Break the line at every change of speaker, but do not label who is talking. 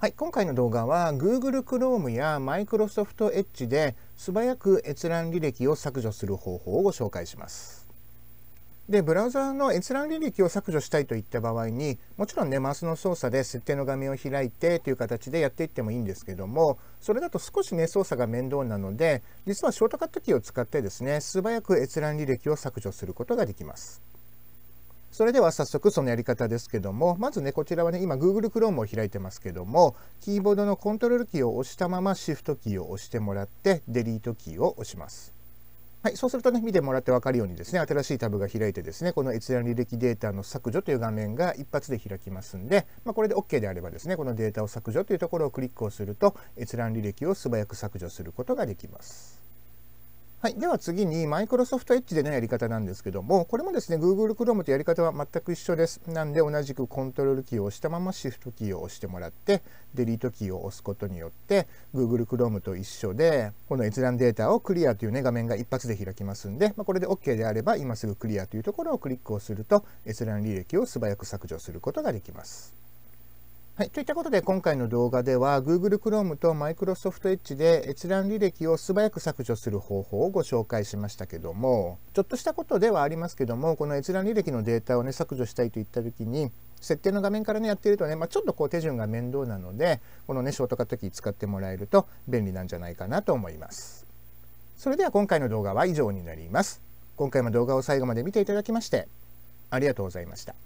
はい、今回の動画は Google Chrome や Microsoft Edge で素早く閲覧履歴を削除する方法をご紹介します。で、ブラウザーの閲覧履歴を削除したいといった場合に、もちろんね、マウスの操作で設定の画面を開いてという形でやっていってもいいんですけども、それだと少しね、操作が面倒なので、実はショートカットキーを使ってですね、素早く閲覧履歴を削除することができます。それでは早速そのやり方ですけどもまずねこちらはね今 Google Chrome を開いてますけどもキーボードのコントロールキーを押したまま Shift キーを押してもらってデリートキーを押します。はい、そうするとね見てもらって分かるようにですね新しいタブが開いてですねこの閲覧履歴データの削除という画面が一発で開きますんで、まあ、これで OK であればですねこのデータを削除というところをクリックをすると閲覧履歴を素早く削除することができます。はい、では次に Microsoft Edge でのやり方なんですけども、これもですね、Google Chrome とやり方は全く一緒です。なんで同じくコントロールキーを押したまま Shift キーを押してもらって、Delete キーを押すことによって、Google Chrome と一緒で、この閲覧データをクリアというね、画面が一発で開きますんで、まあ、これで OK であれば、今すぐクリアというところをクリックをすると、閲覧履歴を素早く削除することができます。はい、といったことで今回の動画では Google Chrome と Microsoft Edge で閲覧履歴を素早く削除する方法をご紹介しましたけどもちょっとしたことではありますけどもこの閲覧履歴のデータをね削除したいといった時に設定の画面からねやってるとね、まあ、ちょっとこう手順が面倒なのでこのねショートカットキー使ってもらえると便利なんじゃないかなと思います。それでは今回の動画は以上になります。今回も動画を最後まで見ていただきましてありがとうございました。